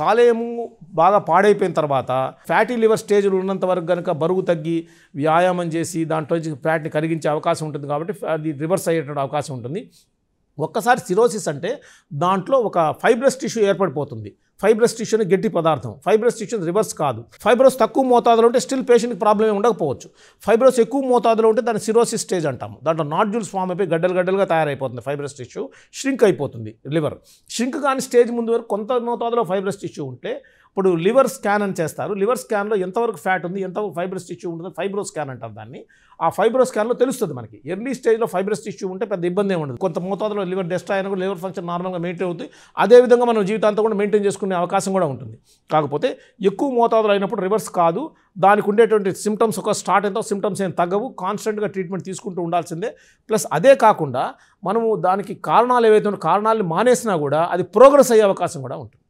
కాలేయము బాగా పాడైపోయిన తర్వాత ఫ్యాటీ లివర్ స్టేజ్లు ఉన్నంత వరకు కనుక బరువు తగ్గి వ్యాయామం చేసి దాంట్లో ఫ్యాట్ని కరిగించే అవకాశం ఉంటుంది కాబట్టి అది రివర్స్ అయ్యేటువంటి అవకాశం ఉంటుంది ఒక్కసారి సిరోసిస్ అంటే దాంట్లో ఒక ఫైబ్రస్ టిష్యూ ఏర్పడిపోతుంది ఫైబ్రస్ టిష్యూని గట్టి పదార్థం ఫైబ్రస్ టిష్యూని రివర్స్ కాదు ఫైబ్రస్ తక్కువ మోతాదులో ఉంటే స్టిల్ పేషెంట్కి ప్రాబ్లమే ఉండకపోవచ్చు ఫైబ్రస్ ఎక్కువ మోతాదులో ఉంటే దాని సిరోసిస్ స్టేజ్ అంటాము దాంట్లో నాడ్యూల్స్ ఫామ్ అయిపోయి గడ్డలు గడ్డలుగా తయారైపోతుంది ఫైబ్రస్ టిష్యూ షింక్ అయిపోతుంది లివర్ షింక్ కానీ స్టేజ్ ముందు వరకు కొంత మోతాదులో ఫైబ్రస్ టిష్యూ ఉంటే ఇప్పుడు లివర్ స్కాన్ అని చేస్తారు లివర్ స్కాన్లో ఎంతవరకు ఫ్యాట్ ఉంది ఎంతవరకు ఫైబ్రస్ టిష్యూ ఉంటుంది ఫైబ్రో స్కాన్ అంటారు దాన్ని ఆ ఫైబ్రో స్కాన్లో తెలుస్తుంది మనకి ఎర్లీ స్టేజ్లో ఫైబ్రస్ టిష్యూ ఉంటే పెద్ద ఇబ్బంది ఉండదు కొంత మోతాదులో లివర్ డెస్ట్రా అయినా కూడా లివర్ ఫంక్షన్ నార్మల్గా మెయింటైన్ అవుతుంది అదేవిధంగా మనం జీవితాంతా కూడా మెయింటైన్ చేసుకుంటాం తీసుకునే అవకాశం కూడా ఉంటుంది కాకపోతే ఎక్కువ మోతాదులు అయినప్పుడు రివర్స్ కాదు దానికి ఉండేటువంటి సిమ్టమ్స్ ఒక స్టార్ట్ అయితే సిమ్టమ్స్ ఏం తగ్గవు కాన్స్టెంట్గా ట్రీట్మెంట్ తీసుకుంటూ ఉండాల్సిందే ప్లస్ అదే కాకుండా మనము దానికి కారణాలు ఏవైతే కారణాలు మానేసినా కూడా అది ప్రోగ్రెస్ అయ్యే అవకాశం కూడా ఉంటుంది